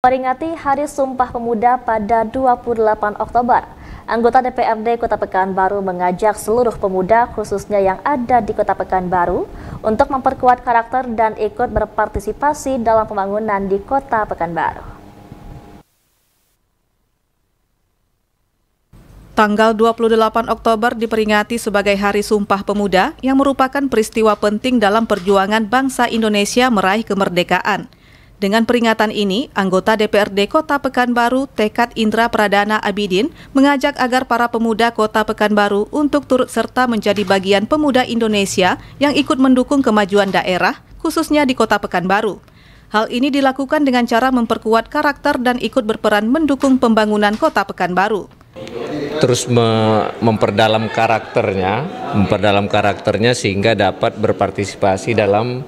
Peringati Hari Sumpah Pemuda pada 28 Oktober, anggota DPRD Kota Pekanbaru mengajak seluruh pemuda khususnya yang ada di Kota Pekanbaru untuk memperkuat karakter dan ikut berpartisipasi dalam pembangunan di Kota Pekanbaru. Tanggal 28 Oktober diperingati sebagai Hari Sumpah Pemuda yang merupakan peristiwa penting dalam perjuangan bangsa Indonesia meraih kemerdekaan. Dengan peringatan ini, anggota DPRD Kota Pekanbaru, Tekad Indra Pradana Abidin, mengajak agar para pemuda Kota Pekanbaru untuk turut serta menjadi bagian pemuda Indonesia yang ikut mendukung kemajuan daerah, khususnya di Kota Pekanbaru. Hal ini dilakukan dengan cara memperkuat karakter dan ikut berperan mendukung pembangunan Kota Pekanbaru terus memperdalam karakternya, memperdalam karakternya sehingga dapat berpartisipasi dalam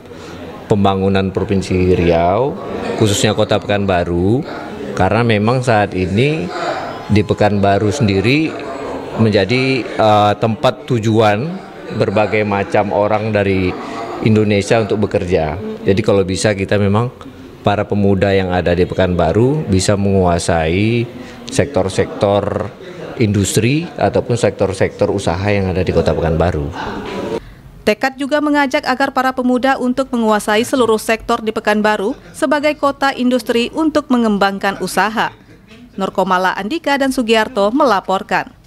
pembangunan Provinsi Riau, khususnya Kota Pekanbaru, karena memang saat ini di Pekanbaru sendiri menjadi uh, tempat tujuan berbagai macam orang dari Indonesia untuk bekerja. Jadi kalau bisa kita memang para pemuda yang ada di Pekanbaru bisa menguasai sektor-sektor industri ataupun sektor-sektor usaha yang ada di Kota Pekanbaru. Tekad juga mengajak agar para pemuda untuk menguasai seluruh sektor di Pekanbaru sebagai kota industri untuk mengembangkan usaha. Norkomala Andika dan Sugiarto melaporkan.